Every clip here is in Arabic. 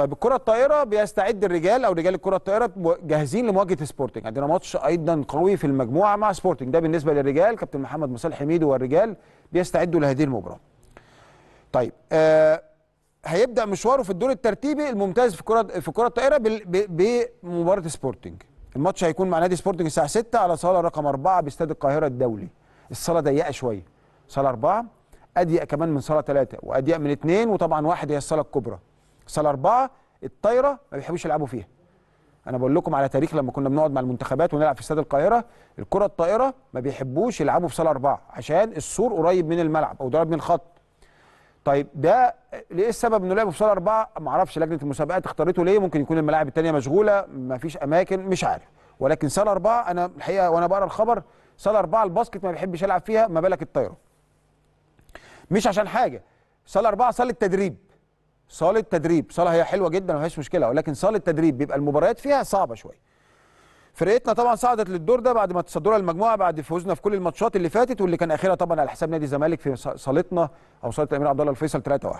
طيب الكره الطائره بيستعد الرجال او رجال الكره الطائره جاهزين لمواجهه سبورتنج عندنا ماتش ايضا قوي في المجموعه مع سبورتنج ده بالنسبه للرجال كابتن محمد مصالح حميد والرجال بيستعدوا لهذه المباراه طيب آه هيبدا مشواره في الدور الترتيبي الممتاز في كره في كره الطائره بمباراه سبورتنج الماتش هيكون مع نادي سبورتنج الساعه 6 على صاله رقم 4 باستاد القاهره الدولي الصاله ضيقه شويه صاله 4 اضيق كمان من صاله 3 واضيق من 2 وطبعا واحد هي الصاله الكبرى صاله اربعه الطايره ما بيحبوش يلعبوا فيها انا بقول لكم على تاريخ لما كنا بنقعد مع المنتخبات ونلعب في استاد القاهره الكره الطائره ما بيحبوش يلعبوا في صاله اربعه عشان السور قريب من الملعب او قريب من الخط طيب ده ليه السبب انه لعبوا في صاله اربعه ما اعرفش لجنه المسابقات اختارته ليه ممكن يكون الملاعب الثانيه مشغوله ما فيش اماكن مش عارف ولكن صاله اربعه انا الحقيقه وانا بقرا الخبر صاله اربعه الباسكت ما بيحبش يلعب فيها ما بالك الطايره مش عشان حاجه صاله اربعه صاله تدريب صاله تدريب صاله هي حلوه جدا فيهاش مشكله ولكن صاله تدريب بيبقى المباريات فيها صعبه شويه فرقتنا طبعا صعدت للدور ده بعد ما تصدرها المجموعه بعد فوزنا في كل الماتشات اللي فاتت واللي كان اخرها طبعا على حساب نادي الزمالك في صالتنا او صاله الامير عبد الله الفيصل 3-1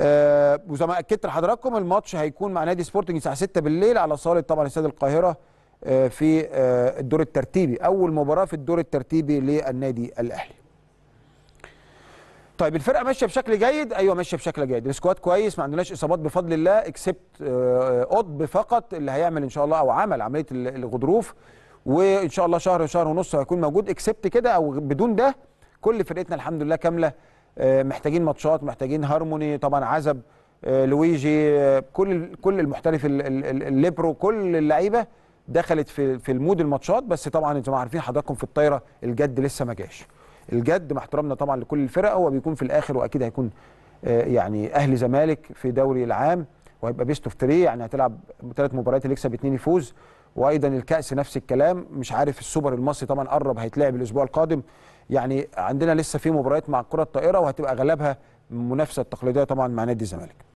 آه وزي ما اكدت لحضراتكم الماتش هيكون مع نادي سبورتنج الساعه 6 بالليل على صاله طبعا استاد القاهره آه في آه الدور الترتيبي اول مباراه في الدور الترتيبي للنادي الاهلي طيب الفرقه ماشيه بشكل جيد ايوه ماشيه بشكل جيد السكواد كويس ما عندناش اصابات بفضل الله اكسبت آه، آه، قطب فقط اللي هيعمل ان شاء الله او عمل عمليه الغضروف وان شاء الله شهر شهر ونص هيكون موجود اكسبت كده او بدون ده كل فرقتنا الحمد لله كامله آه، محتاجين ماتشات محتاجين هارموني طبعا عزب لويجي كل كل المحترف الليبرو كل اللعيبه دخلت في في المود الماتشات بس طبعا انتم عارفين حضراتكم في الطايره الجد لسه ما جاش الجد مع احترامنا طبعا لكل الفرق هو بيكون في الاخر واكيد هيكون آه، يعني اهلي زمالك في دوري العام وهيبقى بيست اوف تري يعني هتلعب ثلاث مباريات اللي يكسب اثنين يفوز وايضا الكاس نفس الكلام مش عارف السوبر المصري طبعا قرب هيتلعب الاسبوع القادم يعني عندنا لسه في مباريات مع الكره الطائره وهتبقى اغلبها المنافسه التقليديه طبعا مع نادي الزمالك